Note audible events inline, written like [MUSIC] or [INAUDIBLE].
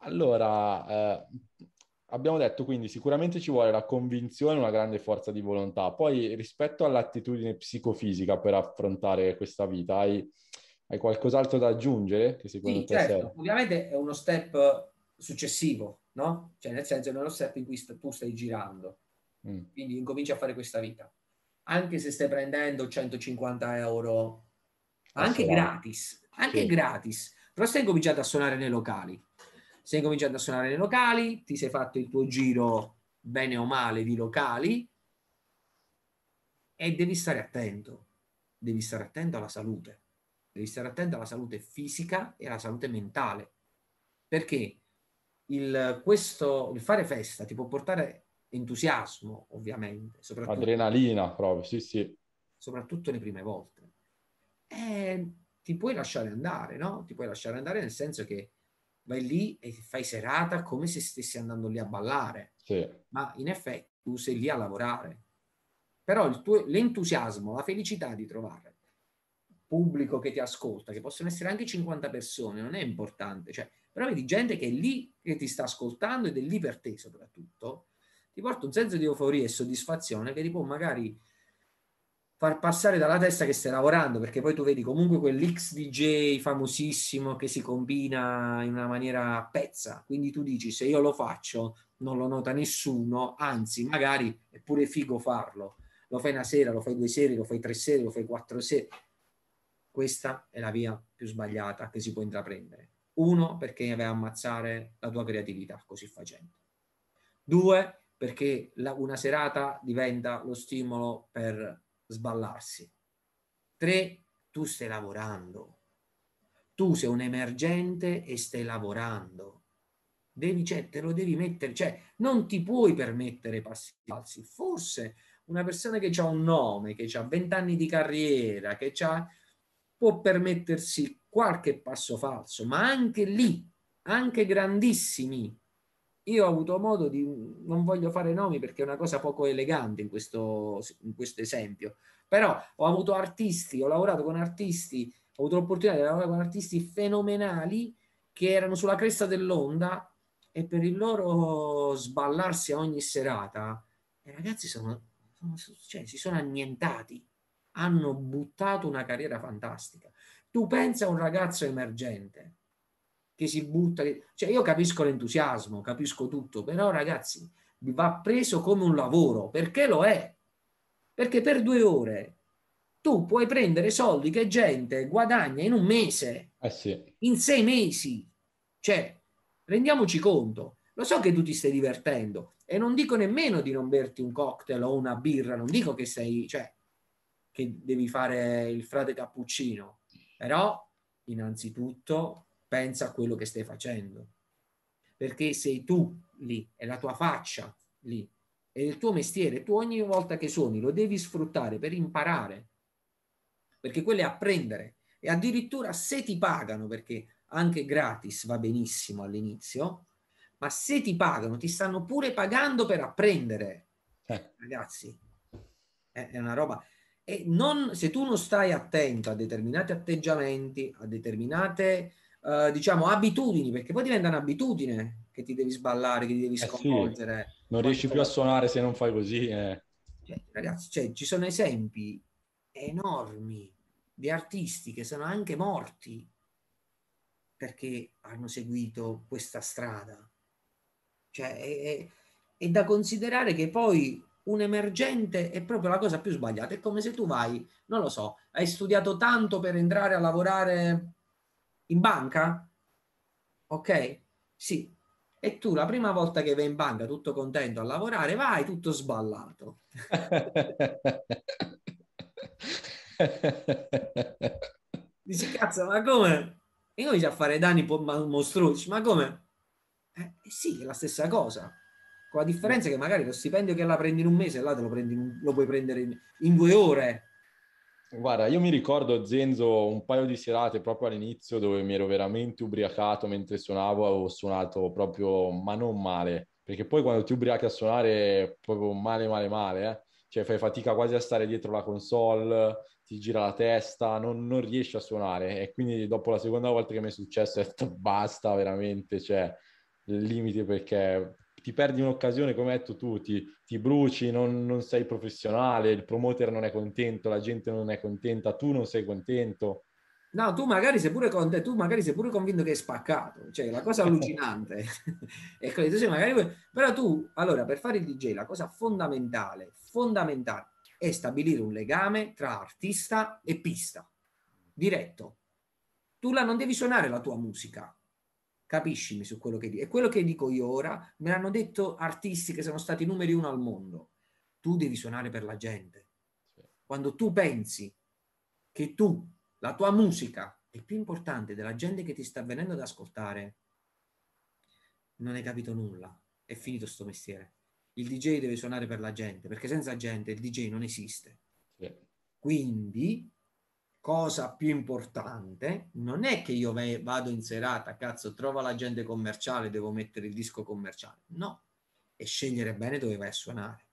Allora, eh, abbiamo detto quindi sicuramente ci vuole la convinzione e una grande forza di volontà. Poi rispetto all'attitudine psicofisica per affrontare questa vita, hai, hai qualcos'altro da aggiungere? Che secondo sì, te certo. Sei... Ovviamente è uno step successivo, no? Cioè nel senso è uno step in cui st- tu stai girando, mm. quindi incominci a fare questa vita. Anche se stai prendendo 150 euro anche gratis, anche sì. gratis. Però stai cominciando a suonare nei locali. sei cominciato a suonare nei locali, ti sei fatto il tuo giro bene o male di locali e devi stare attento. Devi stare attento alla salute. Devi stare attento alla salute fisica e alla salute mentale. Perché il, questo, il fare festa ti può portare entusiasmo, ovviamente. Adrenalina proprio, sì, sì. Soprattutto le prime volte eh, ti puoi lasciare andare, no? Ti puoi lasciare andare nel senso che vai lì e fai serata come se stessi andando lì a ballare, sì. ma in effetti tu sei lì a lavorare. Però tuo, l'entusiasmo, la felicità di trovare pubblico che ti ascolta, che possono essere anche 50 persone, non è importante, cioè, però vedi gente che è lì che ti sta ascoltando ed è lì per te soprattutto, ti porta un senso di euforia e soddisfazione che ti può magari far passare dalla testa che stai lavorando, perché poi tu vedi comunque quell'XDJ famosissimo che si combina in una maniera a pezza, quindi tu dici se io lo faccio non lo nota nessuno, anzi magari è pure figo farlo, lo fai una sera, lo fai due sere, lo fai tre sere, lo fai quattro sere. Questa è la via più sbagliata che si può intraprendere. Uno, perché vai a ammazzare la tua creatività così facendo. Due, perché la, una serata diventa lo stimolo per sballarsi. Tre, tu stai lavorando. Tu sei un emergente e stai lavorando. Devi, cioè, te lo devi mettere, cioè, non ti puoi permettere passi falsi. Forse una persona che ha un nome, che ha vent'anni di carriera, che ha, può permettersi qualche passo falso, ma anche lì, anche grandissimi io ho avuto modo di, non voglio fare nomi perché è una cosa poco elegante in questo, in questo esempio, però ho avuto artisti, ho lavorato con artisti, ho avuto l'opportunità di lavorare con artisti fenomenali che erano sulla cresta dell'onda e per il loro sballarsi ogni serata, i ragazzi sono, sono, cioè, si sono annientati, hanno buttato una carriera fantastica. Tu pensa a un ragazzo emergente, che si butta. Che... Cioè, io capisco l'entusiasmo, capisco tutto, però ragazzi, va preso come un lavoro, perché lo è. Perché per due ore tu puoi prendere soldi che gente guadagna in un mese, eh sì. in sei mesi. Cioè, rendiamoci conto. Lo so che tu ti stai divertendo e non dico nemmeno di non berti un cocktail o una birra, non dico che sei, cioè, che devi fare il frate cappuccino, però innanzitutto pensa a quello che stai facendo. Perché sei tu lì, è la tua faccia lì, è il tuo mestiere. Tu ogni volta che suoni lo devi sfruttare per imparare, perché quello è apprendere. E addirittura se ti pagano, perché anche gratis va benissimo all'inizio, ma se ti pagano, ti stanno pure pagando per apprendere. Eh. Ragazzi, è una roba. E non, se tu non stai attento a determinati atteggiamenti, a determinate eh, diciamo, abitudini, perché poi diventa un'abitudine che ti devi sballare, che ti devi sconvolgere. Eh sì, non riesci più a suonare se non fai così. Eh. Cioè, ragazzi, cioè, ci sono esempi enormi di artisti che sono anche morti perché hanno seguito questa strada. Cioè, è, è, è da considerare che poi un emergente è proprio la cosa più sbagliata. È come se tu vai, non lo so, hai studiato tanto per entrare a lavorare in banca? Ok? Sì. E tu la prima volta che vai in banca tutto contento a lavorare, vai tutto sballato. [LAUGHS] Dici, cazzo, ma come? E cominci a fare danni mostruosi, ma come? Eh, eh, sì, è la stessa cosa. Con la differenza che magari lo stipendio che la prendi in un mese, là te lo, prendi, lo puoi prendere in, in due ore Guarda, io mi ricordo a Zenzo un paio di serate proprio all'inizio dove mi ero veramente ubriacato mentre suonavo, avevo suonato proprio, ma non male, perché poi quando ti ubriachi a suonare proprio male, male, male, eh? cioè fai fatica quasi a stare dietro la console, ti gira la testa, non, non riesci a suonare e quindi dopo la seconda volta che mi è successo ho detto basta veramente, cioè limiti perché ti perdi un'occasione, come hai detto tu, ti, ti bruci, non, non, sei professionale, il promoter non è contento, la gente non è contenta, tu non sei contento. No, tu magari sei pure, con, tu magari sei pure convinto che è spaccato, cioè la cosa [LAUGHS] allucinante. [LAUGHS] è quello, cioè, magari, però tu, allora, per fare il DJ, la cosa fondamentale, fondamentale, è stabilire un legame tra artista e pista, diretto. Tu la non devi suonare la tua musica, Capiscimi su quello che dico. E quello che dico io ora me l'hanno detto artisti che sono stati numeri uno al mondo. Tu devi suonare per la gente. Quando tu pensi che tu, la tua musica, è più importante della gente che ti sta venendo ad ascoltare, non hai capito nulla. È finito sto mestiere. Il DJ deve suonare per la gente, perché senza gente il DJ non esiste. Quindi cosa più importante non è che io vado in serata, cazzo, trovo l'agente commerciale, devo mettere il disco commerciale. No, è scegliere bene dove vai a suonare.